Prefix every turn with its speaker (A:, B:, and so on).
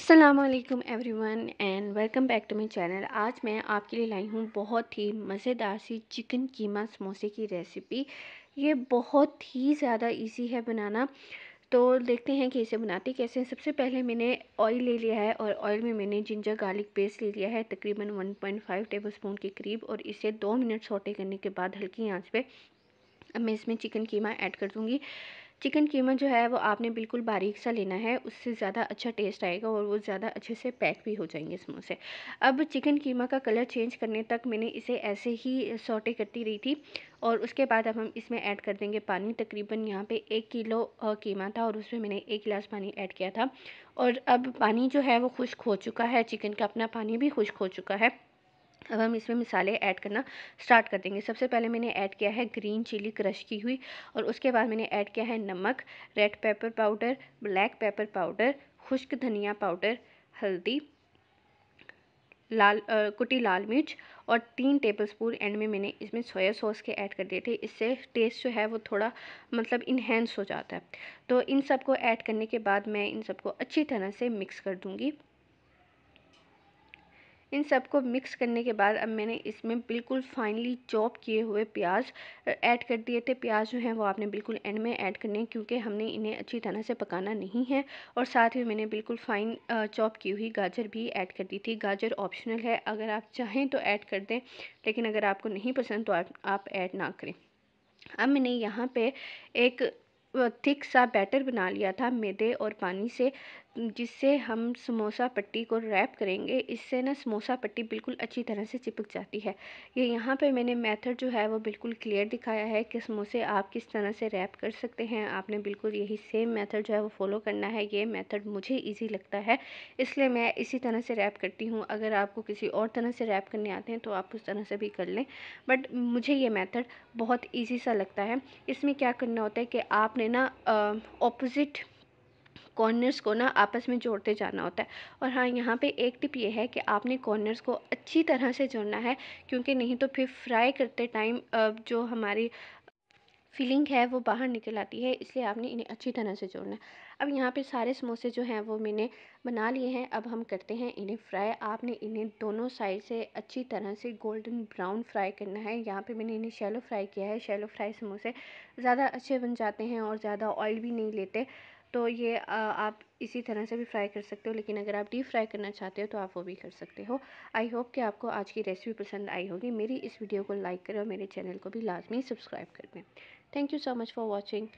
A: Aslam everyone and welcome back to my channel आज मैं आपके लिए लाई हूँ बहुत ही मज़ेदार सी चिकन कीमा समोसे की रेसिपी ये बहुत ही ज़्यादा इजी है बनाना तो देखते हैं कि इसे बनाते कैसे हैं सबसे पहले मैंने ऑयल ले लिया है और ऑयल में मैंने जिंजर गार्लिक पेस्ट ले लिया है तकरीबन 1.5 टेबलस्पून के करीब और इसे दो मिनट सोटे करने के बाद हल्की आंच पे अब मैं इसमें चिकन कीमा ऐड कर दूँगी चिकन कीमा जो है वो आपने बिल्कुल बारीक सा लेना है उससे ज़्यादा अच्छा टेस्ट आएगा और वो ज़्यादा अच्छे से पैक भी हो जाएंगे समोसे अब चिकन कीमा का कलर चेंज करने तक मैंने इसे ऐसे ही सोटे करती रही थी और उसके बाद अब हम इसमें ऐड कर देंगे पानी तकरीबन यहाँ पे एक किलो कीमा था और उसमें मैंने एक गिलास पानी ऐड किया था और अब पानी जो है वो खुश्क हो चुका है चिकन का अपना पानी भी खुश्क हो चुका है अब हम इसमें मिसाले ऐड करना स्टार्ट कर देंगे सबसे पहले मैंने ऐड किया है ग्रीन चिली क्रश की हुई और उसके बाद मैंने ऐड किया है नमक red pepper powder black pepper powder खुश्क धनिया पाउडर हल्दी लाल आ, कुटी लाल मिर्च और तीन टेबलस्पून एंड में मैंने इसमें सोया सॉस के ऐड कर दिए थे इससे टेस्ट जो है वो थोड़ा मतलब इन्हेंस हो जाता है तो इन सबको ऐड करने के बाद मैं इन सबको अच्छी तरह से मिक्स कर दूँगी इन सब को मिक्स करने के बाद अब मैंने इसमें बिल्कुल फाइनली चॉप किए हुए प्याज ऐड कर दिए थे प्याज जो हैं वो आपने बिल्कुल एंड में ऐड करने हैं क्योंकि हमने इन्हें अच्छी तरह से पकाना नहीं है और साथ ही मैंने बिल्कुल फाइन चॉप की हुई गाजर भी ऐड कर दी थी गाजर ऑप्शनल है अगर आप चाहें तो ऐड कर दें लेकिन अगर आपको नहीं पसंद तो आप ऐड ना करें अब मैंने यहाँ पे एक थिक सा बैटर बना लिया था मैदे और पानी से जिससे हम समोसा पट्टी को रैप करेंगे इससे ना समोसा पट्टी बिल्कुल अच्छी तरह से चिपक जाती है ये यहाँ पे मैंने मेथड जो है वो बिल्कुल क्लियर दिखाया है कि समोसे आप किस तरह से रैप कर सकते हैं आपने बिल्कुल यही सेम मेथड जो है वो फॉलो करना है ये मेथड मुझे ईजी लगता है इसलिए मैं इसी तरह से रैप करती हूँ अगर आपको किसी और तरह से रैप करने आते हैं तो आप उस तरह से भी कर लें बट मुझे ये मैथड बहुत ईजी सा लगता है इसमें क्या करना होता है कि आपने ना ऑपोज़िट कॉर्नर्स को ना आपस में जोड़ते जाना होता है और हाँ यहाँ पे एक टिप ये है कि आपने कॉर्नर्स को अच्छी तरह से जोड़ना है क्योंकि नहीं तो फिर फ्राई करते टाइम जो हमारी फीलिंग है वो बाहर निकल आती है इसलिए आपने इन्हें अच्छी तरह से जोड़ना है अब यहाँ पे सारे समोसे जो हैं वो मैंने बना लिए हैं अब हम करते हैं इन्हें फ्राई आपने इन्हें दोनों साइड से अच्छी तरह से गोल्डन ब्राउन फ्राई करना है यहाँ पे मैंने इन्हें शैलो फ्राई किया है शैलो फ्राई समोसे ज़्यादा अच्छे बन जाते हैं और ज़्यादा ऑयल भी नहीं लेते तो ये आप इसी तरह से भी फ्राई कर सकते हो लेकिन अगर आप डीप फ्राई करना चाहते हो तो आप वो भी कर सकते हो आई होप कि आपको आज की रेसिपी पसंद आई होगी मेरी इस वीडियो को लाइक करें और मेरे चैनल को भी लाजमी सब्सक्राइब कर दें thank you so much for watching